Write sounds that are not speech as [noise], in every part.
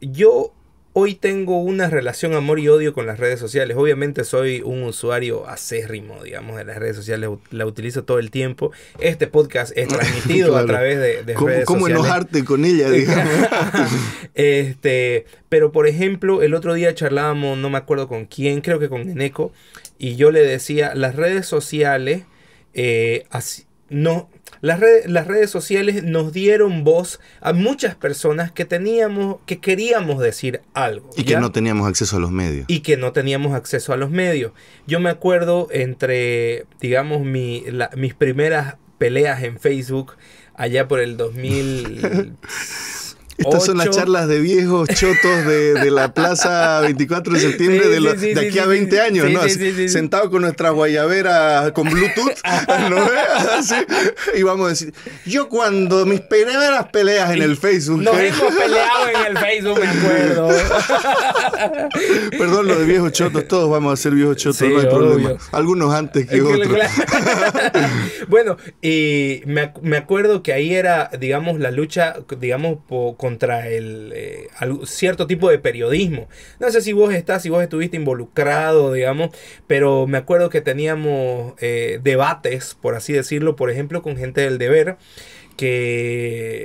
yo hoy tengo una relación amor y odio con las redes sociales. Obviamente soy un usuario acérrimo, digamos, de las redes sociales. La utilizo todo el tiempo. Este podcast es [laughs] transmitido a través de, ¿Cómo, redes sociales. ¿Cómo enojarte con ella, [laughs] [laughs] este, pero, por ejemplo, el otro día charlábamos, no me acuerdo con quién, creo que con Eneco, y yo le decía, las redes sociales... Eh, así, no, las, las, redes sociales nos dieron voz a muchas personas que teníamos, que queríamos decir algo. Y que no teníamos acceso a los medios. Y que no teníamos acceso a los medios. Yo me acuerdo entre, digamos, mi, mis primeras peleas en Facebook, allá por el 2000... [laughs] Estas son las charlas de viejos chotos de, la Plaza 24 [laughs] de septiembre de, aquí a 20 años, ¿no? Sentados con nuestra guayabera con Bluetooth, [laughs] ¿no? y vamos a decir, yo cuando mis primeras peleas en el Facebook. Nos ¿eh? hemos en el Facebook, me acuerdo. [laughs] Perdón, lo de viejos chotos, todos vamos a ser viejos chotos, no hay problema. Algunos antes que otros. bueno, y eh, me, acuerdo que ahí era, digamos, la lucha, digamos, con contra el, eh, cierto tipo de periodismo. No sé si vos estás, si vos estuviste involucrado, digamos, pero me acuerdo que teníamos eh, debates, por así decirlo, por ejemplo, con gente del deber que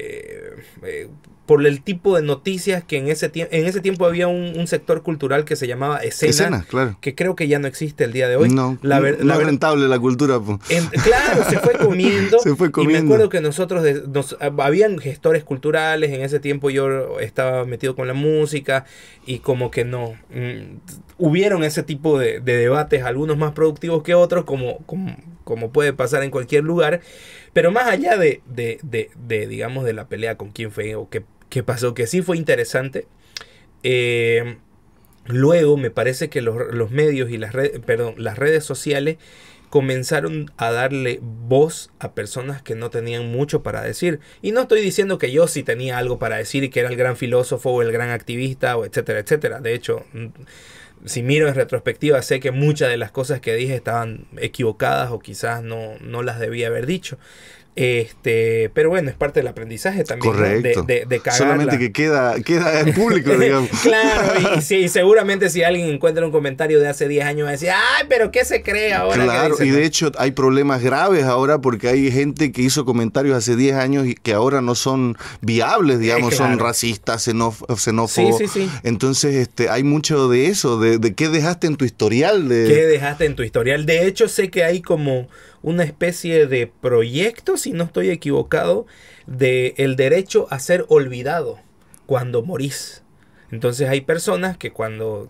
eh, por el tipo de noticias que en ese, en ese tiempo había un, sector cultural que se llamaba escena, que creo que ya no existe el día de hoy. No, la rentable la cultura. claro, se fue comiendo. [laughs] Y me acuerdo que nosotros, nos, habían gestores culturales, en ese tiempo yo estaba metido con la música y como que no, mm, hubieron ese tipo de, debates, algunos más productivos que otros, como como puede pasar en cualquier lugar. Pero más allá de, digamos, de la pelea con quién fue o qué, pasó, que sí fue interesante. Eh, luego me parece que los, los medios y las redes, perdón, las redes sociales comenzaron a darle voz a personas que no tenían mucho para decir. Y no estoy diciendo que yo sí tenía algo para decir y que era el gran filósofo o el gran activista o etcétera, etcétera. De hecho, mm, si miro en retrospectiva, sé que muchas de las cosas que dije estaban equivocadas o quizás no, no las debía haber dicho. Este, pero bueno, es parte del aprendizaje también. Correcto. De, de, de Solamente que queda, queda en público, [laughs] digamos. claro, y, seguramente si alguien encuentra un comentario de hace 10 años va a decir, ay, pero ¿qué se cree ahora? Claro, y de hecho hay problemas graves ahora porque hay gente que hizo comentarios hace 10 años y que ahora no son viables, digamos, son racistas, xenófobos. Sí, sí, sí. Entonces, este, hay mucho de eso, de, de qué dejaste en tu historial. De... ¿Qué dejaste en tu historial? De hecho, sé que hay como una especie de proyecto, si no estoy equivocado, de el derecho a ser olvidado cuando morís. Entonces hay personas que cuando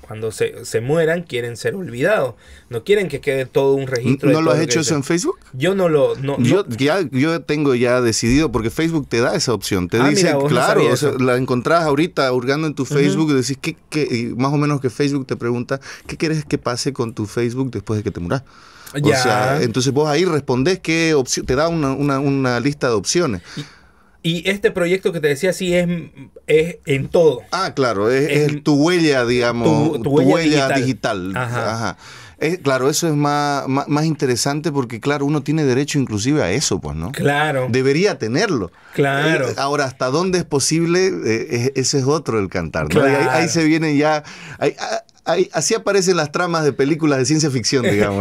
cuando se, se mueran quieren ser olvidados. No quieren que quede todo un registro. ¿No, lo has hecho eso en Facebook? Yo no lo... yo, Ya, yo tengo ya decidido porque Facebook te da esa opción. Te ah, dice, claro, la encontrás ahorita hurgando en tu Facebook y decís, más o menos que Facebook te pregunta, ¿qué quieres que pase con tu Facebook después de que te muras? O sea, entonces vos ahí respondés qué opción, te da una, una, una lista de opciones. Y este proyecto que te decía, sí, es, es en todo. Ah, claro, es, tu huella, digamos, tu, huella, digital. Ajá. Es, claro, eso es más, interesante porque, claro, uno tiene derecho inclusive a eso, pues, ¿no? Claro. Debería tenerlo. Claro. Eh, ahora, ¿hasta dónde es posible? Eh, ese es otro el cantar, Ahí, se viene ya... así aparecen las tramas de películas de ciencia ficción, [laughs] digamos.